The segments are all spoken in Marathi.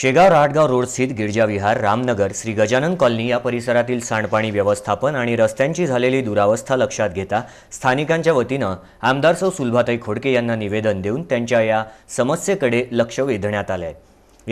शेगाव राहाटगाव रोड स्थित गिरजाविहार रामनगर श्री गजानन कॉलनी या परिसरातील सांडपाणी व्यवस्थापन आणि रस्त्यांची झालेली दुरावस्था लक्षात घेता स्थानिकांच्या वतीनं आमदार सौ सुलभाताई खोडके यांना निवेदन देऊन त्यांच्या या समस्येकडे लक्ष वेधण्यात आलंय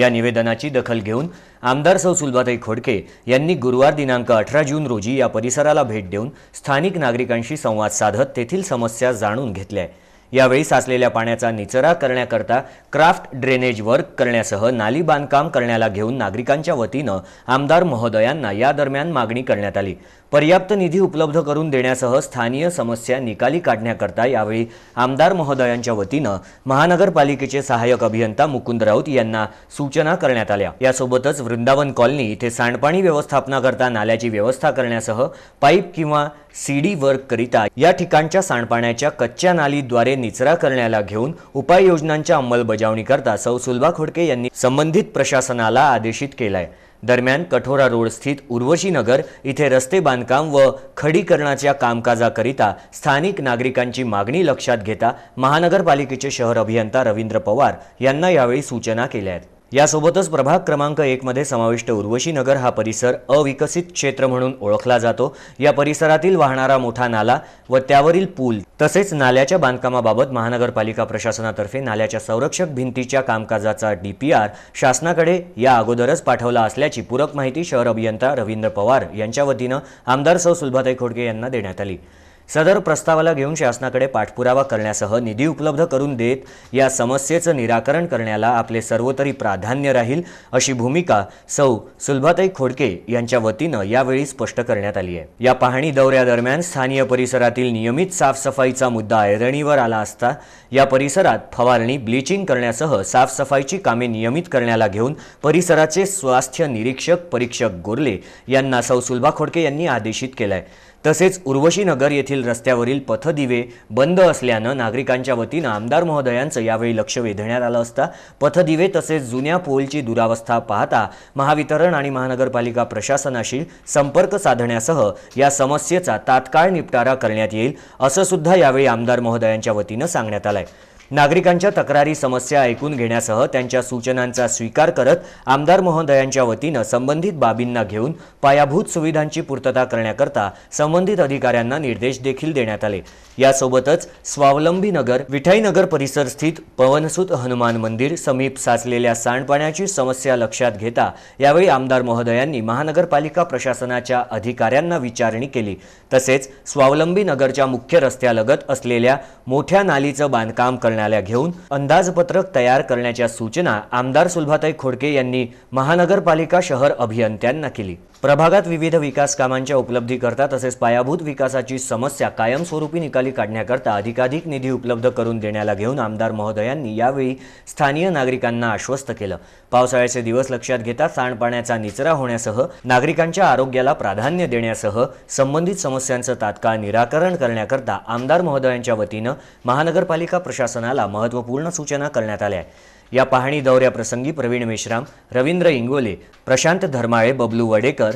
या निवेदनाची दखल घेऊन आमदार सौ सुलभाताई खोडके यांनी गुरुवार दिनांक अठरा जून रोजी या परिसराला भेट देऊन स्थानिक नागरिकांशी संवाद साधत तेथील समस्या जाणून घेतल्या आहे यावेळी साचलेल्या पाण्याचा निचरा करण्याकरता क्राफ्ट ड्रेनेज वर्क करण्यासह नाली बांधकाम करण्याला घेऊन नागरिकांच्या वतीनं आमदार महोदयांना या दरम्यान मागणी करण्यात आली पर्याप्त निधी उपलब्ध करून देण्यासह स्थानीय समस्या निकाली काढण्याकरता यावेळी आमदार महोदयांच्या वतीनं महानगरपालिकेचे सहाय्यक अभियंता मुकुंद राऊत यांना सूचना करण्यात आल्या यासोबतच वृंदावन कॉलनी इथे सांडपाणी व्यवस्थापनाकरता नाल्याची व्यवस्था करण्यासह पाईप किंवा सीडी वर्क करिता या ठिकाणच्या सांडपाण्याच्या कच्च्या नालीद्वारे निचरा करण्याला घेऊन उपाययोजनांच्या अंमलबजावणीकरता सौ सुलभा खोडके यांनी संबंधित प्रशासनाला आदेशित केलाय दरम्यान कठोरा रोड स्थित उर्वशी नगर इथे रस्ते बांधकाम व खडीकरणाच्या कामकाजाकरिता स्थानिक नागरिकांची मागणी लक्षात घेता महानगरपालिकेचे शहर अभियंता रवींद्र पवार यांना यावेळी सूचना केल्या आहेत यासोबतच प्रभाग क्रमांक एकमध्ये समाविष्ट उर्वशी नगर हा परिसर अविकसित क्षेत्र म्हणून ओळखला जातो या परिसरातील वाहणारा मोठा नाला व त्यावरील पूल तसेच नाल्याच्या बांधकामाबाबत महानगरपालिका प्रशासनातर्फे नाल्याच्या संरक्षक भिंतीच्या कामकाजाचा डीपीआर शासनाकडे या अगोदरच पाठवला असल्याची पूरक माहिती शहर अभियंता रवींद्र पवार यांच्या वतीनं आमदार सौ सुलभाताई खोडके यांना देण्यात आली सदर प्रस्तावाला घेऊन शासनाकडे पाठपुरावा करण्यासह निधी उपलब्ध करून देत या समस्येचं निराकरण करण्याला आपले सर्वोतरी प्राधान्य राहील अशी भूमिका सौ सुलभाताई खोडके यांच्या वतीनं यावेळी स्पष्ट करण्यात आली आहे या पाहणी दौऱ्यादरम्यान स्थानीय परिसरातील नियमित साफसफाईचा मुद्दा ऐरणीवर आला असता या परिसरात फवारणी ब्लिचिंग करण्यासह साफसफाईची कामे नियमित करण्याला घेऊन परिसराचे स्वास्थ्य निरीक्षक परीक्षक गोरले यांना सौ सुलभा खोडके यांनी आदेशित केलाय तसेच उर्वशी नगर येथील रस्त्यावरील पथदिवे बंद असल्यानं नागरिकांच्या वतीनं आमदार महोदयांचं यावेळी लक्ष वेधण्यात आलं असता पथदिवे तसेच जुन्या पोलची दुरावस्था पाहता महावितरण आणि महानगरपालिका प्रशासनाशी संपर्क साधण्यासह या समस्येचा तात्काळ निपटारा करण्यात येईल असं सुद्धा यावेळी आमदार महोदयांच्या वतीनं सांगण्यात आलं आहे नागरिकांच्या तक्रारी समस्या ऐकून घेण्यासह त्यांच्या सूचनांचा स्वीकार करत आमदार महोदयांच्या वतीनं संबंधित बाबींना घेऊन पायाभूत सुविधांची पूर्तता करण्याकरता संबंधित अधिकाऱ्यांना निर्देश देखील देण्यात आले यासोबतच स्वावलंबी नगर विठाईनगर परिसर स्थित पवनसुत हनुमान मंदिर समीप साचलेल्या सांडपाण्याची समस्या लक्षात घेता यावेळी आमदार महोदयांनी महानगरपालिका प्रशासनाच्या अधिकाऱ्यांना विचारणी केली तसेच स्वावलंबी नगरच्या मुख्य रस्त्यालगत असलेल्या मोठ्या नालीचं बांधकाम करण्यात करणाऱ्या घेऊन अंदाजपत्रक तयार करण्याच्या सूचना आमदार सुलभाताई खोडके यांनी महानगरपालिका शहर अभियंत्यांना केली प्रभागात विविध विकास कामांच्या उपलब्धीकरता तसेच पायाभूत विकासाची समस्या कायमस्वरूपी निकाली काढण्याकरता अधिकाधिक निधी उपलब्ध करून देण्याला घेऊन आमदार महोदयांनी यावेळी स्थानीय नागरिकांना आश्वस्त केलं पावसाळ्याचे दिवस लक्षात घेता सांडपाण्याचा निचरा होण्यासह नागरिकांच्या आरोग्याला प्राधान्य देण्यासह संबंधित समस्यांचं तात्काळ निराकरण करण्याकरता आमदार महोदयांच्या वतीनं महानगरपालिका प्रशासनाने प्रशासनाला महत्त्वपूर्ण सूचना करण्यात आल्या या पाहणी दौऱ्याप्रसंगी प्रवीण मेश्राम रवींद्र इंगोले प्रशांत धर्माळे बबलू वडेकर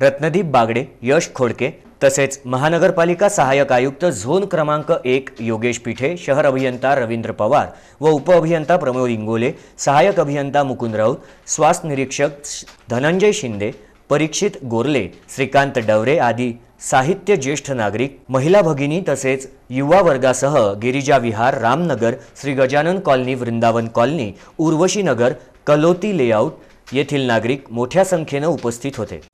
रत्नदीप बागडे यश खोडके तसेच महानगरपालिका सहाय्यक आयुक्त झोन क्रमांक एक योगेश पिठे शहर अभियंता रवींद्र पवार व उपअभियंता प्रमोद इंगोले सहाय्यक अभियंता मुकुंद राऊत श्वास निरीक्षक धनंजय शिंदे परीक्षित गोरले श्रीकांत डवरे आदी साहित्य ज्येष्ठ नागरिक महिला भगिनी तसेच युवा वर्गासह Girija Vihar Ramnagar Shri Gajanan colony Vrindavan colony Urvashinagar Kaloti layout येथील नागरिक मोठ्या संख्येनं उपस्थित होते